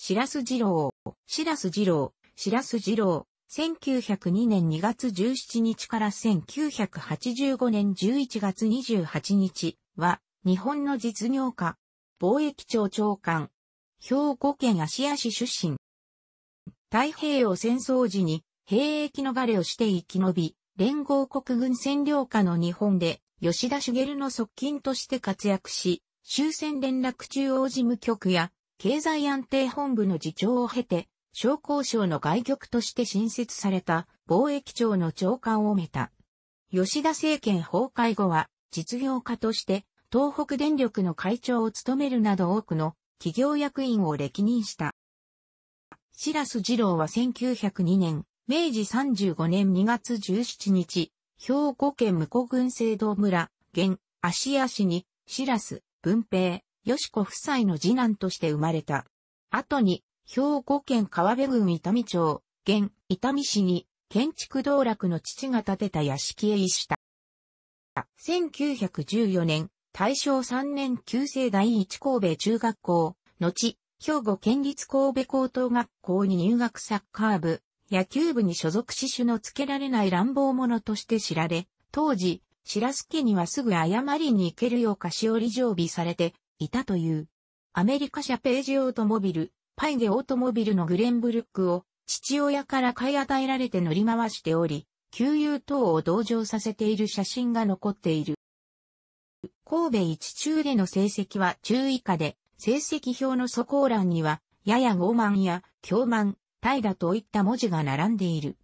白洲二郎、白洲二郎、白洲二郎、1902年2月17日から1985年11月28日は、日本の実業家、貿易庁長官、兵庫県芦屋市出身。太平洋戦争時に兵役逃れをして生き延び、連合国軍占領下の日本で吉田茂の側近として活躍し、終戦連絡中央事務局や経済安定本部の次長を経て、商工省の外局として新設された貿易庁の長官をめた。吉田政権崩壊後は、実業家として、東北電力の会長を務めるなど多くの企業役員を歴任した。白洲二郎は1902年、明治35年2月17日、兵庫県向古郡聖堂村、現、芦屋市に、白洲、文平、よしこ夫妻の次男として生まれた。後に、兵庫県川辺郡伊丹町、現伊丹市に、建築道楽の父が建てた屋敷へ移した。1914年、大正3年旧制第一神戸中学校、後、兵庫県立神戸高等学校に入学サッカー部、野球部に所属し種の付けられない乱暴者として知られ、当時、白助家にはすぐ謝りに行けるよう菓子折り常備されて、いたという。アメリカ社ページオートモビル、パイゲオートモビルのグレンブルックを父親から買い与えられて乗り回しており、給油等を同乗させている写真が残っている。神戸一中での成績は中以下で、成績表の素行欄には、やや傲慢や、狂慢、怠惰といった文字が並んでいる。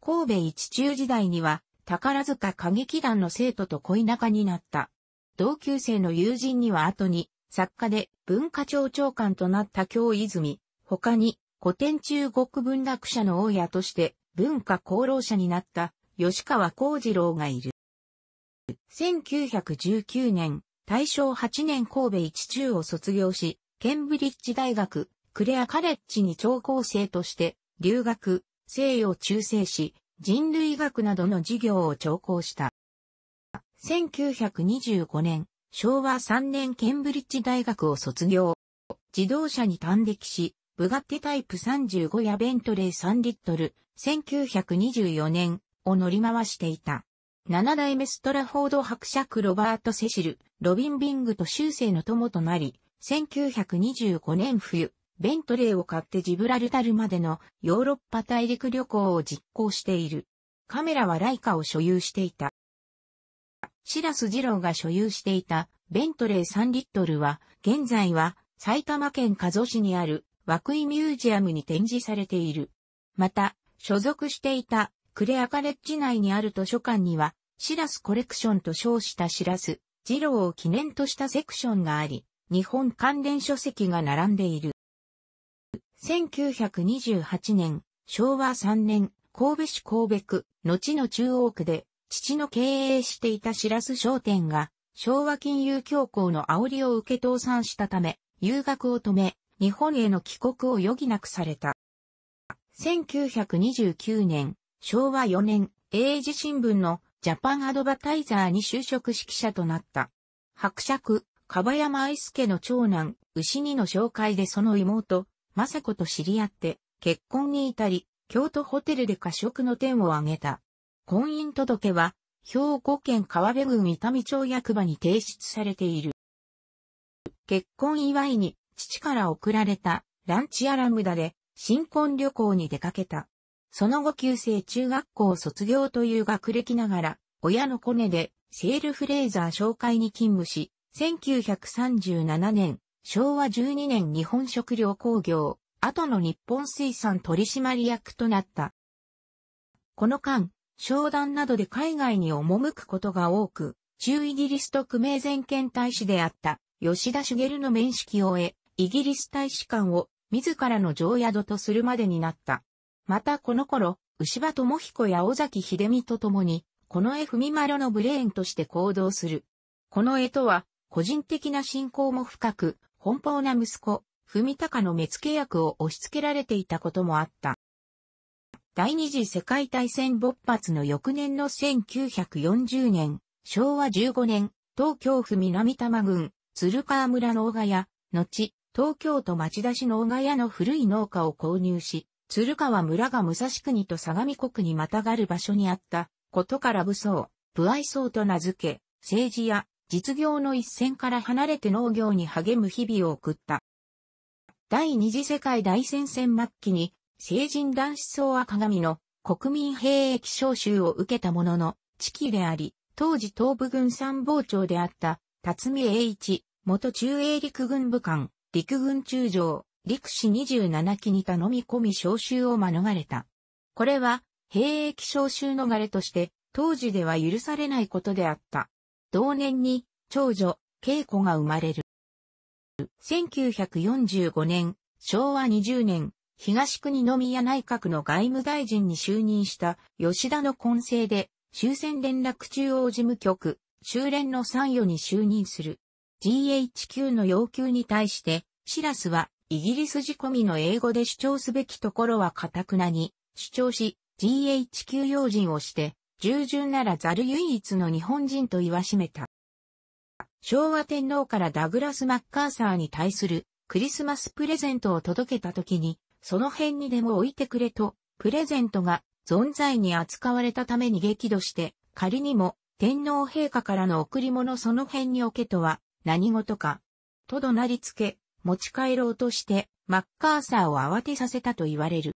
神戸一中時代には、宝塚歌劇団の生徒と恋仲になった。同級生の友人には後に、作家で文化庁長官となった京泉、他に古典中国文学者の大家として文化功労者になった吉川幸次郎がいる。1919年、大正8年神戸一中を卒業し、ケンブリッジ大学、クレアカレッジに聴講生として留学、西洋中世史、人類学などの授業を聴講した。1925年、昭和3年ケンブリッジ大学を卒業。自動車に端的し、ブガッテタイプ35やベントレー3リットル、1924年を乗り回していた。7代目ストラフォード伯爵ロバート・セシル、ロビン・ビングと修正の友となり、1925年冬、ベントレーを買ってジブラルタルまでのヨーロッパ大陸旅行を実行している。カメラはライカを所有していた。シラス二郎が所有していたベントレー3リットルは、現在は埼玉県加須市にある和久井ミュージアムに展示されている。また、所属していたクレアカレッジ内にある図書館には、シラスコレクションと称したシラス、二郎を記念としたセクションがあり、日本関連書籍が並んでいる。1928年、昭和3年、神戸市神戸区、後の中央区で、父の経営していた白ス商店が、昭和金融恐慌の煽りを受け倒産したため、留学を止め、日本への帰国を余儀なくされた。1929年、昭和4年、英字新聞のジャパンアドバタイザーに就職指揮者となった。伯爵、樺山愛介の長男、牛二の紹介でその妹、さ子と知り合って、結婚に至り、京都ホテルで過食の点を挙げた。婚姻届は、兵庫県川辺郡伊丹町役場に提出されている。結婚祝いに、父から贈られた、ランチアラムダで、新婚旅行に出かけた。その後旧制中学校卒業という学歴ながら、親のコネで、セールフレーザー紹介に勤務し、1937年、昭和12年日本食料工業、後の日本水産取締役となった。この間、商談などで海外に赴くことが多く、中イギリス特命全権大使であった吉田茂の面識を得、イギリス大使館を自らの常宿とするまでになった。またこの頃、牛場智彦や尾崎秀美と共に、この絵文丸のブレーンとして行動する。この絵とは、個人的な信仰も深く、奔放な息子、文隆の目付役を押し付けられていたこともあった。第二次世界大戦勃発の翌年の1940年、昭和15年、東京府南多摩郡、鶴川村の大屋、後、東京都町田市の大屋の古い農家を購入し、鶴川村が武蔵国と相模国にまたがる場所にあったことから武装、不愛想と名付け、政治や実業の一線から離れて農業に励む日々を送った。第二次世界大戦戦末期に成人男子層は鏡の国民兵役召集を受けたものの、地期であり、当時東部軍参謀長であった、辰巳栄一、元中英陸軍部官、陸軍中将、陸士27期に頼み込み召集を免れた。これは、兵役召集逃れとして、当時では許されないことであった。同年に、長女、恵子が生まれる。1945年、昭和20年、東国宮内閣の外務大臣に就任した吉田の根性で終戦連絡中央事務局、終連の参与に就任する。GHQ の要求に対して、シラスはイギリス仕込みの英語で主張すべきところはカタクナに主張し、GHQ 要人をして、従順ならざる唯一の日本人と言わしめた。昭和天皇からダグラス・マッカーサーに対するクリスマスプレゼントを届けた時に、その辺にでも置いてくれと、プレゼントが存在に扱われたために激怒して、仮にも天皇陛下からの贈り物その辺に置けとは何事か、と怒鳴りつけ、持ち帰ろうとして、マッカーサーを慌てさせたと言われる。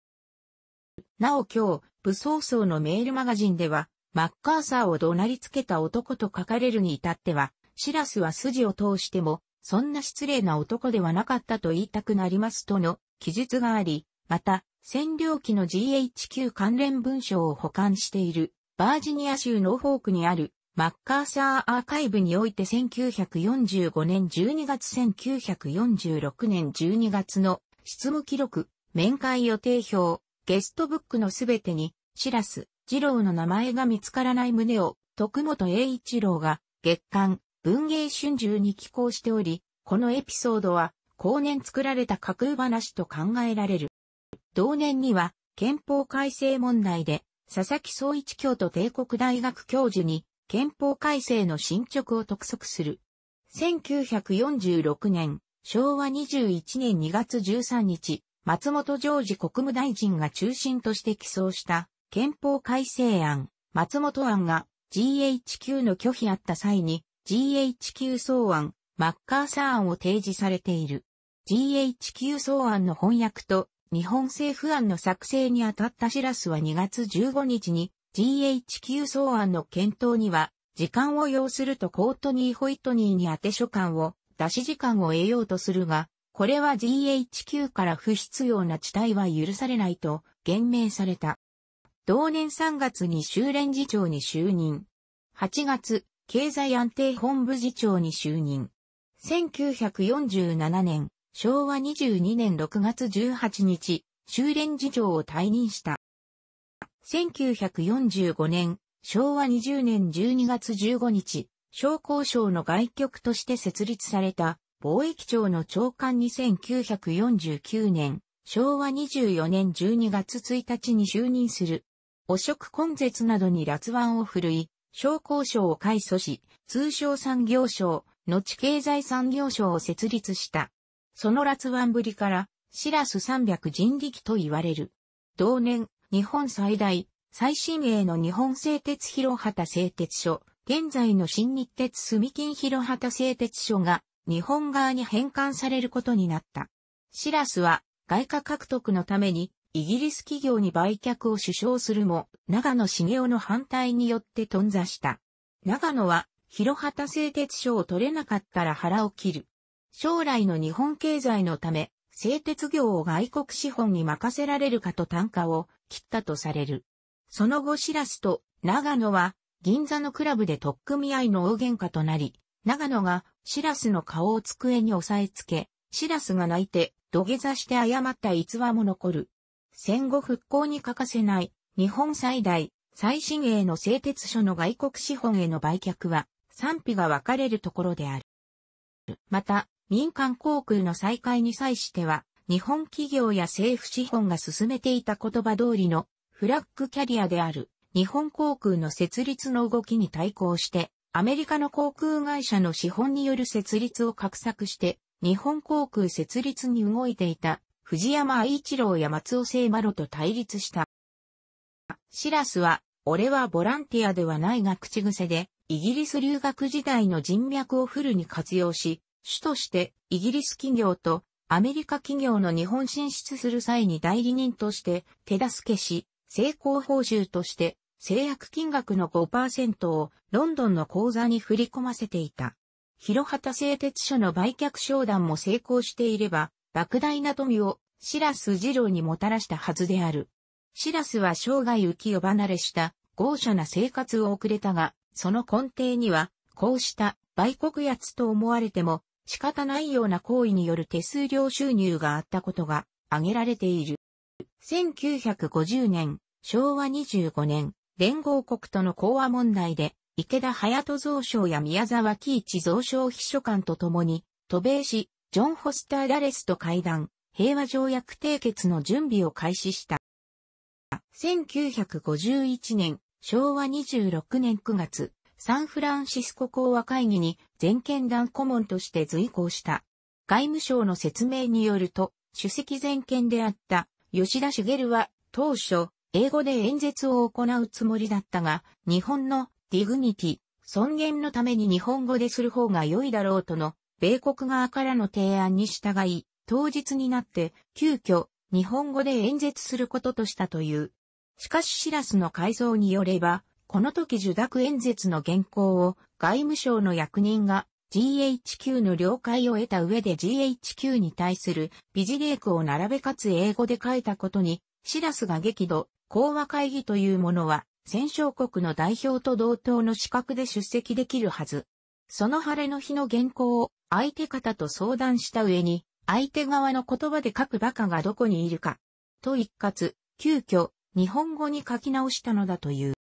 なお今日、武装層のメールマガジンでは、マッカーサーを怒鳴りつけた男と書かれるに至っては、シラスは筋を通しても、そんな失礼な男ではなかったと言いたくなりますとの記述があり、また、占領期の GHQ 関連文書を保管している、バージニア州ノーフォークにある、マッカーサーアーカイブにおいて1945年12月1946年12月の執務記録、面会予定表、ゲストブックのすべてに、シラス、二郎の名前が見つからない旨を、徳本栄一郎が、月刊、文芸春秋に寄稿しており、このエピソードは、後年作られた架空話と考えられる。同年には、憲法改正問題で、佐々木総一教と帝国大学教授に、憲法改正の進捗を督促する。1946年、昭和21年2月13日、松本常時国務大臣が中心として起草した憲法改正案、松本案が GHQ の拒否あった際に GHQ 草案、マッカーサー案を提示されている。GHQ 草案の翻訳と日本政府案の作成にあたったシラスは2月15日に GHQ 草案の検討には時間を要するとコートニー・ホイトニーに宛て書簡を出し時間を得ようとするが、これは GHQ から不必要な地帯は許されないと言明された。同年3月に修練次長に就任。8月、経済安定本部次長に就任。1947年、昭和22年6月18日、修練次長を退任した。1945年、昭和20年12月15日、商工省の外局として設立された貿易庁の長官に1949年、昭和24年12月1日に就任する。汚職根絶などに脱腕を振るい、商工省を改組し、通商産業省、後経済産業省を設立した。その辣腕ぶりから、シラス300人力と言われる。同年、日本最大、最新鋭の日本製鉄広畑製鉄所、現在の新日鉄住金広畑製鉄所が日本側に返還されることになった。シラスは外貨獲得のためにイギリス企業に売却を主張するも、長野茂雄の反対によって頓挫した。長野は広畑製鉄所を取れなかったら腹を切る。将来の日本経済のため、製鉄業を外国資本に任せられるかと単価を切ったとされる。その後シラスと長野は銀座のクラブで特組合の大喧嘩となり、長野がシラスの顔を机に押さえつけ、シラスが泣いて土下座して謝った逸話も残る。戦後復興に欠かせない日本最大、最新鋭の製鉄所の外国資本への売却は賛否が分かれるところである。また、民間航空の再開に際しては、日本企業や政府資本が進めていた言葉通りのフラッグキャリアである日本航空の設立の動きに対抗して、アメリカの航空会社の資本による設立を画策して、日本航空設立に動いていた藤山愛一郎や松尾聖馬呂と対立した。シラスは、俺はボランティアではないが口癖で、イギリス留学時代の人脈をフルに活用し、主としてイギリス企業とアメリカ企業の日本進出する際に代理人として手助けし、成功報酬として制約金額の5%をロンドンの口座に振り込ませていた。広畑製鉄所の売却商談も成功していれば、莫大な富をシラス二郎にもたらしたはずである。シラスは生涯浮世離れした豪奢な生活を送れたが、その根底には、こうした売国奴と思われても仕方ないような行為による手数料収入があったことが挙げられている。1950年、昭和25年、連合国との講和問題で、池田隼人蔵省や宮沢喜一蔵省秘書官と共に、渡米し、ジョン・ホスター・ダレスと会談、平和条約締結の準備を開始した。1951年、昭和26年9月、サンフランシスコ講和会議に全権団顧問として随行した。外務省の説明によると、主席全権であった吉田茂は当初、英語で演説を行うつもりだったが、日本のディグニティ、尊厳のために日本語でする方が良いだろうとの、米国側からの提案に従い、当日になって、急遽、日本語で演説することとしたという。しかしシラスの改造によれば、この時受諾演説の原稿を外務省の役人が GHQ の了解を得た上で GHQ に対するビジレークを並べかつ英語で書いたことに、シラスが激怒、講和会議というものは、戦勝国の代表と同等の資格で出席できるはず。その晴れの日の原稿を相手方と相談した上に、相手側の言葉で書く馬鹿がどこにいるか、と一括、急遽、日本語に書き直したのだという。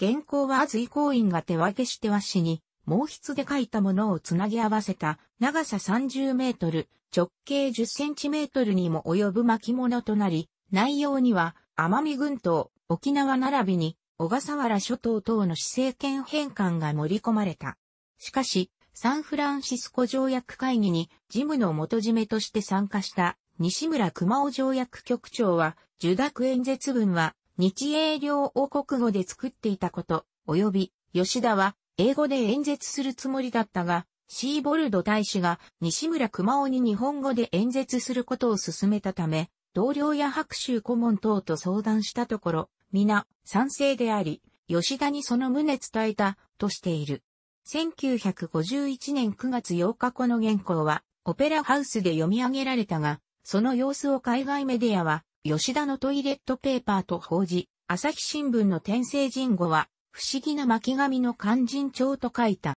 原稿は厚井行員が手分けして和紙に、毛筆で書いたものをつなぎ合わせた、長さ30メートル、直径10センチメートルにも及ぶ巻物となり、内容には、奄美群島、沖縄並びに、小笠原諸島等の施政権返還が盛り込まれた。しかし、サンフランシスコ条約会議に事務の元締めとして参加した西村熊尾条約局長は、受諾演説文は日英両王国語で作っていたこと、及び、吉田は、英語で演説するつもりだったが、シーボルド大使が西村熊尾に日本語で演説することを勧めたため、同僚や白州顧問等と相談したところ、皆賛成であり、吉田にその旨伝えたとしている。1951年9月8日この原稿はオペラハウスで読み上げられたが、その様子を海外メディアは吉田のトイレットペーパーと報じ、朝日新聞の天聖人語は、不思議な巻紙の勧進帳と書いた。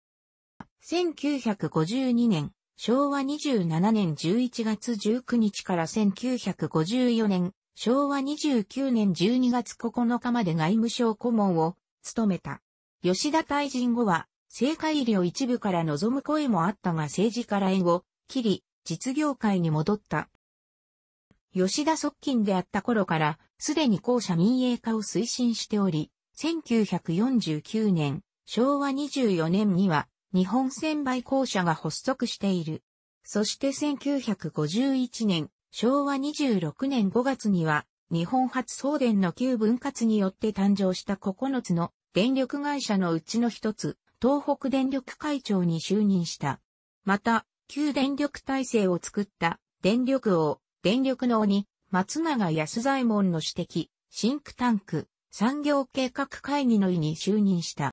1952年、昭和27年11月19日から1954年、昭和29年12月9日まで外務省顧問を務めた。吉田大臣後は、政界医療一部から望む声もあったが政治から縁を切り、実業界に戻った。吉田側近であった頃から、すでに校舎民営化を推進しており、1949年、昭和24年には、日本専売校舎が発足している。そして1951年、昭和26年5月には、日本初送電の旧分割によって誕生した9つの電力会社のうちの一つ、東北電力会長に就任した。また、旧電力体制を作った電力王、電力の鬼、松永安左衛門の指摘、シンクタンク、産業計画会議の意に就任した。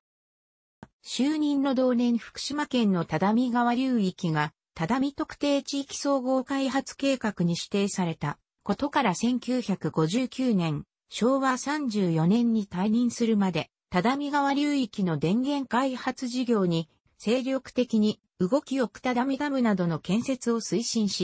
就任の同年福島県の只見川流域が、只見特定地域総合開発計画に指定されたことから1959年、昭和34年に退任するまで、只見川流域の電源開発事業に精力的に動きをくだみダムなどの建設を推進し、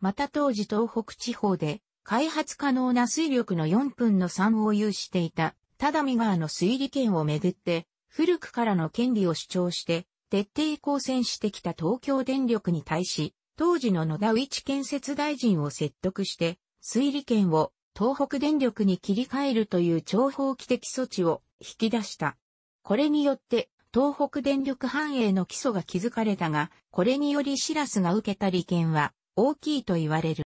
また当時東北地方で開発可能な水力の4分の3を有していた、只見川の水利権をめぐって、古くからの権利を主張して、徹底抗戦してきた東京電力に対し、当時の野田一建設大臣を説得して、水利権を東北電力に切り替えるという超報規的措置を引き出した。これによって、東北電力繁栄の基礎が築かれたが、これによりシラスが受けた利権は、大きいと言われる。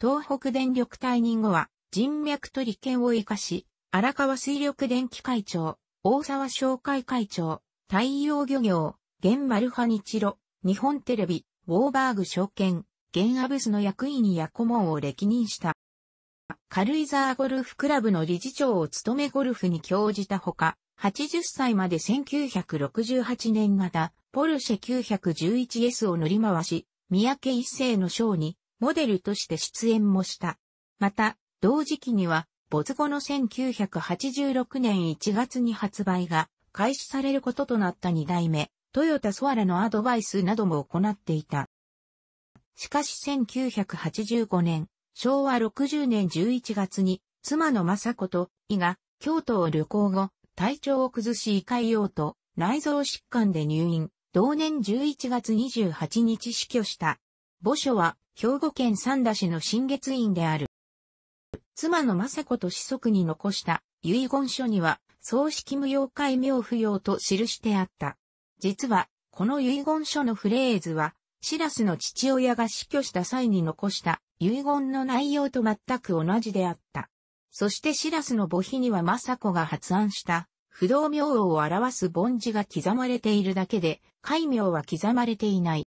東北電力退任後は人脈と利権を活かし、荒川水力電気会長、大沢商会会長、太陽漁業、現マル日ニチロ、日本テレビ、ウォーバーグ証券、現アブスの役員や顧問を歴任した。軽井沢ゴルフクラブの理事長を務めゴルフに興じたほか、80歳まで1968年型、ポルシェ 911S を乗り回し、三宅一世のショーにモデルとして出演もした。また、同時期には、没後の1986年1月に発売が開始されることとなった2代目、トヨタソアラのアドバイスなども行っていた。しかし1985年、昭和60年11月に、妻の雅子と、伊が、京都を旅行後、体調を崩し胃潰瘍と内臓疾患で入院。同年11月28日死去した。墓所は、兵庫県三田市の新月院である。妻の雅子と子息に残した遺言書には、葬式無用解名不要と記してあった。実は、この遺言書のフレーズは、シラスの父親が死去した際に残した遺言の内容と全く同じであった。そしてシラスの墓碑には雅子が発案した不動明王を表す梵字が刻まれているだけで、戒名は刻まれていない。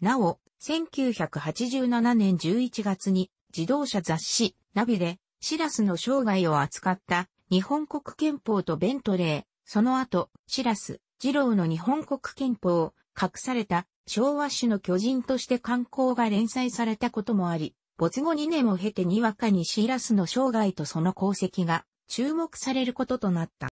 なお、1987年11月に自動車雑誌ナビでシラスの生涯を扱った日本国憲法とベントレー、その後、シラス、二郎の日本国憲法、を、隠された昭和史の巨人として刊行が連載されたこともあり、没後2年を経てにわかにシラスの生涯とその功績が注目されることとなった。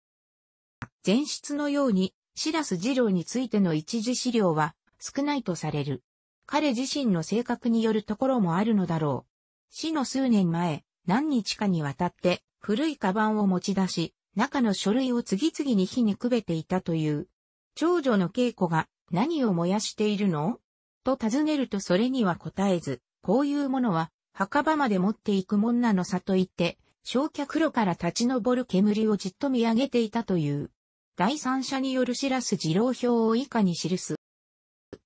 前出のように、シラス二郎についての一時資料は少ないとされる。彼自身の性格によるところもあるのだろう。死の数年前、何日かにわたって古いカバンを持ち出し、中の書類を次々に火にくべていたという。長女の稽古が何を燃やしているのと尋ねるとそれには答えず、こういうものは墓場まで持っていくもんなのさと言って、焼却炉から立ち上る煙をじっと見上げていたという。第三者によるシラス二郎表を以下に記す。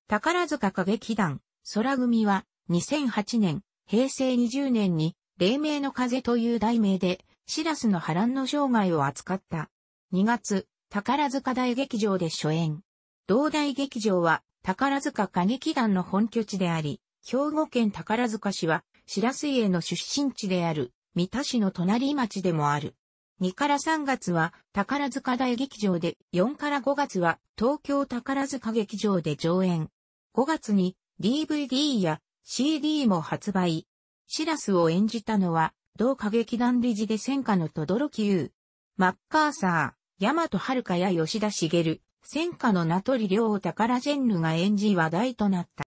宝塚歌劇団、空組は、2008年、平成20年に、黎明の風という題名で、シラスの波乱の生涯を扱った。2月、宝塚大劇場で初演。同大劇場は、宝塚歌劇団の本拠地であり、兵庫県宝塚市は、白スへの出身地である、三田市の隣町でもある。2から3月は宝塚大劇場で、4から5月は東京宝塚劇場で上演。5月に DVD や CD も発売。シラスを演じたのは、同歌劇団理事で戦火の轟優。マッカーサー、ヤマト遥や吉田茂、戦火の名取良を宝ジェンヌが演じ話題となった。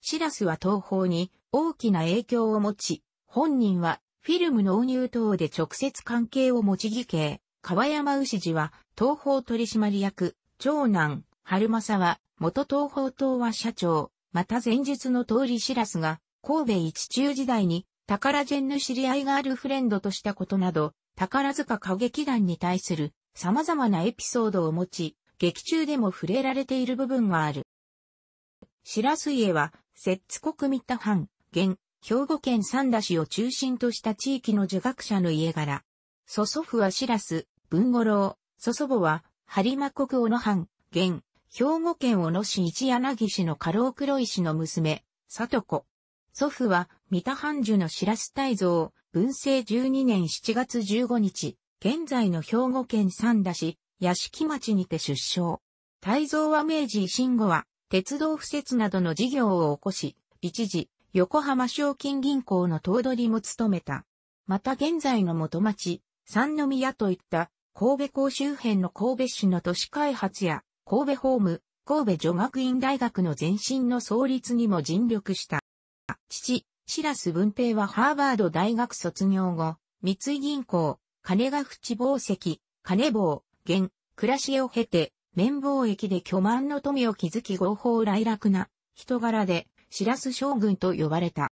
シラスは東方に大きな影響を持ち、本人はフィルム納入等で直接関係を持ち義兄、川山牛次は、東方取締役、長男、春正は、元東方東和社長、また前述の通りしらすが、神戸一中時代に、宝ジェンの知り合いがあるフレンドとしたことなど、宝塚歌劇団に対する様々なエピソードを持ち、劇中でも触れられている部分がある。白水家は、摂津国三田藩、現、兵庫県三田市を中心とした地域の儒学者の家柄。祖祖父は白洲、文五郎、祖祖母は、播磨国小野藩、現、兵庫県小野市一柳市の家老黒石の娘、里子。祖父は、三田藩樹の白洲大蔵、文政12年7月15日、現在の兵庫県三田市、屋敷町にて出生。大蔵は明治維新後は、鉄道敷設などの事業を起こし、一時、横浜賞金銀行の頭取も務めた。また現在の元町、三宮といった神戸港周辺の神戸市の都市開発や神戸ホーム、神戸女学院大学の前身の創立にも尽力した。父、白ス文平はハーバード大学卒業後、三井銀行、金ヶ淵宝石、金棒、現、暮らしを経て、綿棒駅で巨万の富を築き合法来楽な人柄でらす将軍と呼ばれた。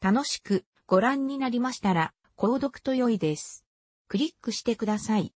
楽しくご覧になりましたら、購読と良いです。クリックしてください。